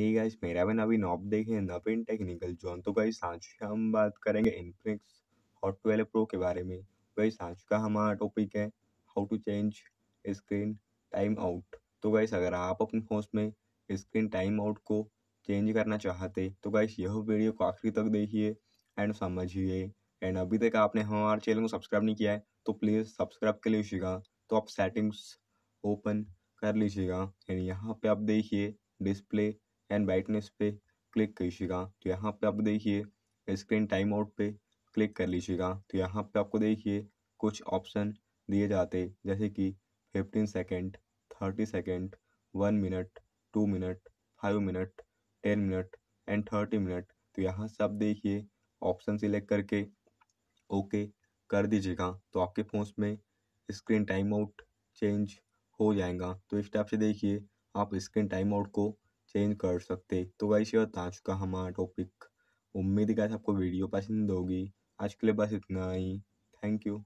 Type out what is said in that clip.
ही guys मेरा भी नवीन आप देखे नवीन टेक्निकल जोन तो गाइस आज हम बात करेंगे इनफिनिक्स हॉट ट्वेल्व प्रो के बारे में गाइस आज का हमारा टॉपिक है how to change screen time out तो गाइस अगर आप अपने फोन में स्क्रीन टाइम आउट को चेंज करना चाहते तो गाइस यह वीडियो को आखिरी तक देखिए एंड समझिए एंड अभी तक आपने हमारे चैनल को सब्सक्राइब नहीं किया है तो प्लीज़ सब्सक्राइब कर लीजिएगा तो आप सेटिंग्स ओपन कर लीजिएगा एंड यहाँ पे आप देखिए डिस्प्ले एंड ब्राइटनेस पे क्लिक कीजिएगा तो यहाँ पे आप देखिए स्क्रीन टाइम आउट पे क्लिक कर लीजिएगा तो यहाँ पे आपको देखिए कुछ ऑप्शन दिए जाते जैसे कि fifteen second thirty second one minute two minute five minute ten minute and thirty minute तो यहाँ से आप देखिए ऑप्शन सिलेक्ट करके ओके कर दीजिएगा तो आपके फ़ोन में स्क्रीन टाइम आउट चेंज हो जाएगा तो इस टाइप से देखिए आप स्क्रीन टाइम आउट को चेंज कर सकते तो गाइस ये बता चुका हमारा टॉपिक उम्मीद है गाइस आपको वीडियो पसंद होगी आज के लिए बस इतना ही थैंक यू